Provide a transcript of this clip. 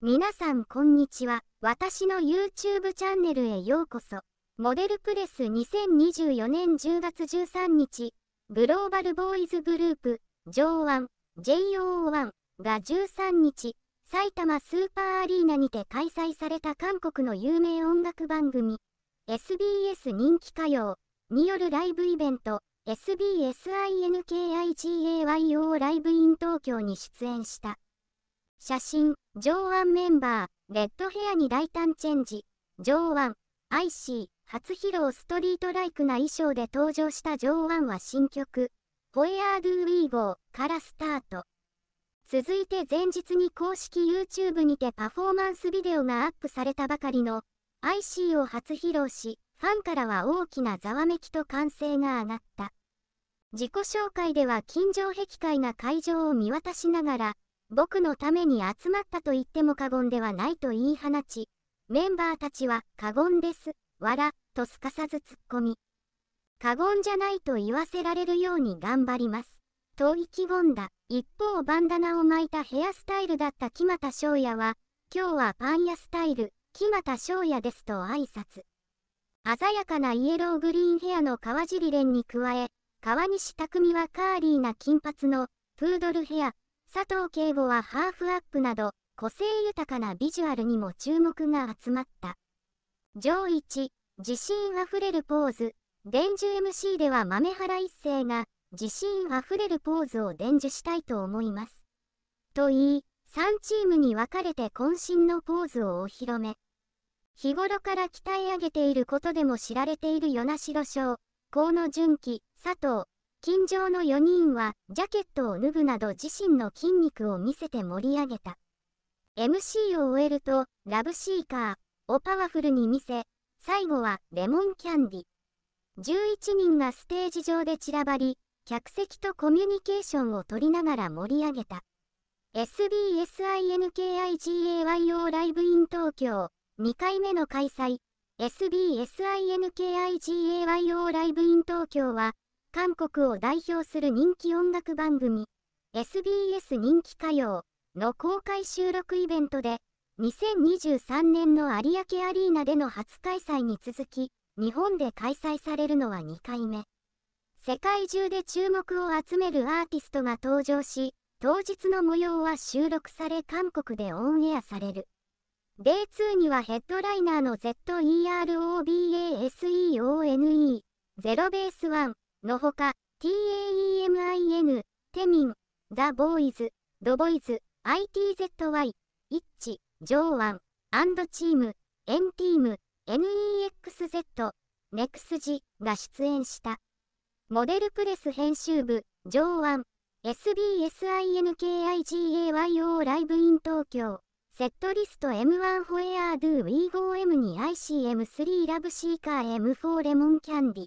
皆さんこんにちは。私の YouTube チャンネルへようこそ。モデルプレス2024年10月13日、グローバルボーイズグループ、上腕 JO1 が13日、埼玉スーパーアリーナにて開催された韓国の有名音楽番組、SBS 人気歌謡によるライブイベント、SBSINKIGAYO ライブイン東京に出演した。写真、上腕メンバー、レッドヘアに大胆チェンジ、上腕、IC、初披露ストリートライクな衣装で登場した上腕は新曲、ホエアードゥウィーゴーからスタート。続いて前日に公式 YouTube にてパフォーマンスビデオがアップされたばかりの IC を初披露し、ファンからは大きなざわめきと歓声が上がった。自己紹介では近所壁界な会場を見渡しながら、僕のために集まったと言っても過言ではないと言い放ち、メンバーたちは過言です、わら、とすかさず突っ込み、過言じゃないと言わせられるように頑張ります。と意気込んだ。一方バンダナを巻いたヘアスタイルだった木俣翔也は、今日はパン屋スタイル、木俣翔也ですと挨拶。鮮やかなイエローグリーンヘアの川尻蓮に加え、川西匠はカーリーな金髪のプードルヘア、佐藤慶吾はハーフアップなど個性豊かなビジュアルにも注目が集まった上1自信あふれるポーズ伝授 MC では豆原一成が自信あふれるポーズを伝授したいと思いますと言い3チームに分かれて渾身のポーズをお披露目日頃から鍛え上げていることでも知られている与那城翔河野純喜佐藤近所の4人はジャケットを脱ぐなど自身の筋肉を見せて盛り上げた。MC を終えると、ラブシーカーをパワフルに見せ、最後はレモンキャンディ。11人がステージ上で散らばり、客席とコミュニケーションを取りながら盛り上げた。SBSINKIGAYO ライブイン東京2回目の開催 SBSINKIGAYO ライブイン東京は韓国を代表する人気音楽番組 SBS 人気歌謡の公開収録イベントで2023年の有明アリーナでの初開催に続き日本で開催されるのは2回目世界中で注目を集めるアーティストが登場し当日の模様は収録され韓国でオンエアされる Day2 にはヘッドライナーの ZEROBASEONE ゼロベースワンのほか、TAEMIN、テミン、ザ・ボーイズ、ドボイズ、ITZY、イッチ、ジョーワン、アンドチーム、エンティーム、NEXZ、ネクスジが出演した。モデルプレス編集部、ジョーワン、SBSINKIGAYO ライブイン東京、セットリスト M1 ホエアードゥ WeGoM2ICM3 ラブシーカー M4 レモンキャンディ。